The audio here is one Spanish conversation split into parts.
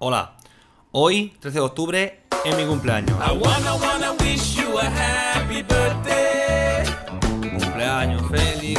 Hola, hoy, 13 de octubre, es mi cumpleaños. cumpleaños, feliz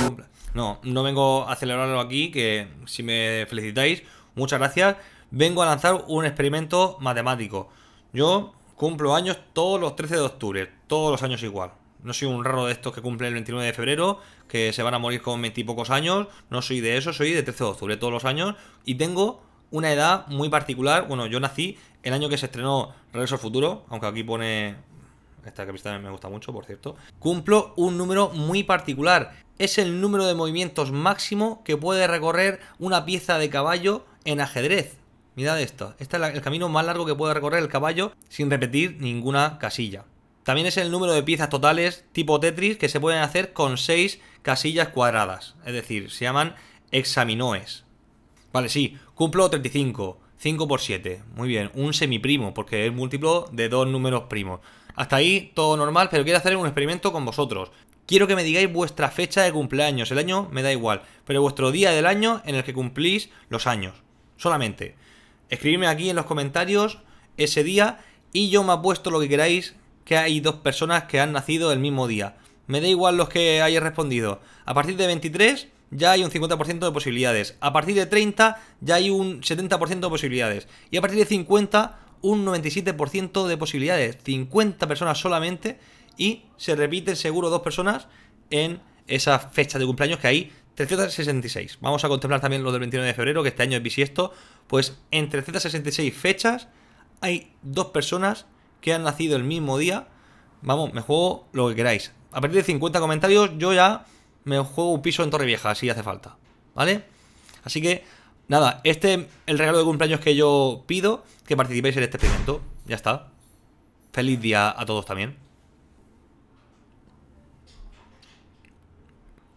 No, no vengo a celebrarlo aquí, que si me felicitáis, muchas gracias. Vengo a lanzar un experimento matemático. Yo cumplo años todos los 13 de octubre, todos los años igual. No soy un raro de estos que cumple el 29 de febrero, que se van a morir con 20 pocos años. No soy de eso, soy de 13 de octubre todos los años. Y tengo una edad muy particular. Bueno, yo nací el año que se estrenó Regreso al Futuro, aunque aquí pone... Esta capista me gusta mucho, por cierto. Cumplo un número muy particular. Es el número de movimientos máximo que puede recorrer una pieza de caballo en ajedrez. Mirad esto. Este es el camino más largo que puede recorrer el caballo sin repetir ninguna casilla. También es el número de piezas totales tipo Tetris que se pueden hacer con 6 casillas cuadradas. Es decir, se llaman examinoes. Vale, sí, Cumplo 35. 5 por 7. Muy bien. Un semiprimo, porque es múltiplo de dos números primos. Hasta ahí todo normal, pero quiero hacer un experimento con vosotros. Quiero que me digáis vuestra fecha de cumpleaños. El año me da igual, pero vuestro día del año en el que cumplís los años. Solamente. Escribidme aquí en los comentarios ese día y yo me apuesto lo que queráis que hay dos personas que han nacido el mismo día. Me da igual los que hayáis respondido. A partir de 23 ya hay un 50% de posibilidades. A partir de 30 ya hay un 70% de posibilidades. Y a partir de 50 un 97% de posibilidades. 50 personas solamente y se repiten seguro dos personas en esa fecha de cumpleaños que hay 366. Vamos a contemplar también lo del 29 de febrero, que este año es bisiesto. Pues en 366 fechas hay dos personas que han nacido el mismo día. Vamos, me juego lo que queráis. A partir de 50 comentarios yo ya me juego un piso en Torre Vieja, si hace falta. ¿Vale? Así que, nada, este es el regalo de cumpleaños que yo pido que participéis en este experimento. Ya está. Feliz día a todos también.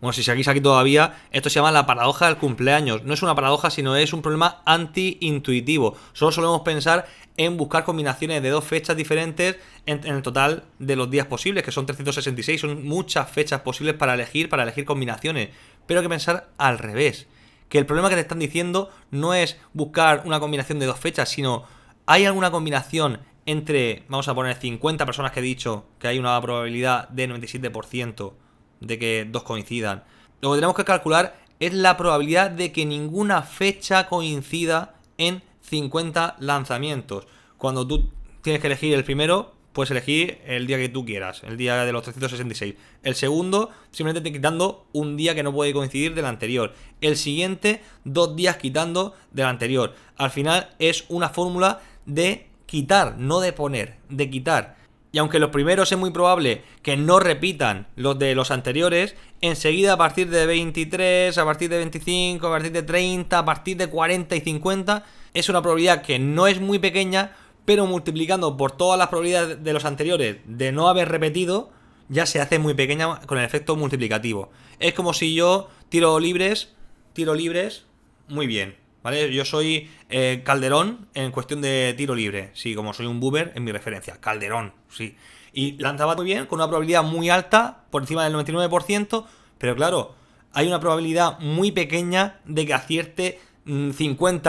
Bueno, si seguís aquí todavía, esto se llama la paradoja del cumpleaños. No es una paradoja, sino es un problema anti-intuitivo. Solo solemos pensar en buscar combinaciones de dos fechas diferentes en, el total de los días posibles, que son 366, son muchas fechas posibles para elegir, para elegir combinaciones. Pero hay que pensar al revés. Que el problema que te están diciendo no es buscar una combinación de dos fechas, sino hay alguna combinación entre, vamos a poner 50 personas que he dicho, que hay una probabilidad de 97% de que dos coincidan. Lo que tenemos que calcular es la probabilidad de que ninguna fecha coincida en 50 lanzamientos. Cuando tú tienes que elegir el primero, puedes elegir el día que tú quieras, el día de los 366. El segundo, simplemente quitando un día que no puede coincidir del anterior. El siguiente, dos días quitando del anterior. Al final es una fórmula de quitar, no de poner, de quitar. Y aunque los primeros es muy probable que no repitan los de los anteriores, enseguida a partir de 23, a partir de 25, a partir de 30, a partir de 40 y 50, es una probabilidad que no es muy pequeña, pero multiplicando por todas las probabilidades de los anteriores de no haber repetido, ya se hace muy pequeña con el efecto multiplicativo. Es como si yo tiro libres, tiro libres, muy bien. ¿Vale? Yo soy eh, Calderón en cuestión de tiro libre. Sí, como soy un boomer en mi referencia. Calderón, sí. Y lanzaba muy bien, con una probabilidad muy alta, por encima del 99%. Pero claro, hay una probabilidad muy pequeña de que acierte 50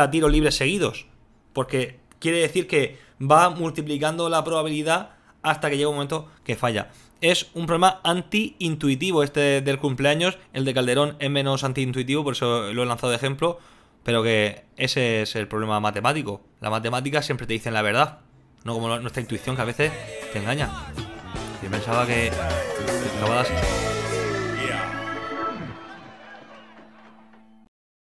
mm, tiros libres seguidos. Porque quiere decir que va multiplicando la probabilidad hasta que llega un momento que falla. Es un problema anti-intuitivo este del cumpleaños. El de Calderón es menos antiintuitivo, por eso lo he lanzado de ejemplo pero que ese es el problema matemático. La matemática siempre te dice la verdad. No como nuestra intuición que a veces te engaña. Yo pensaba que...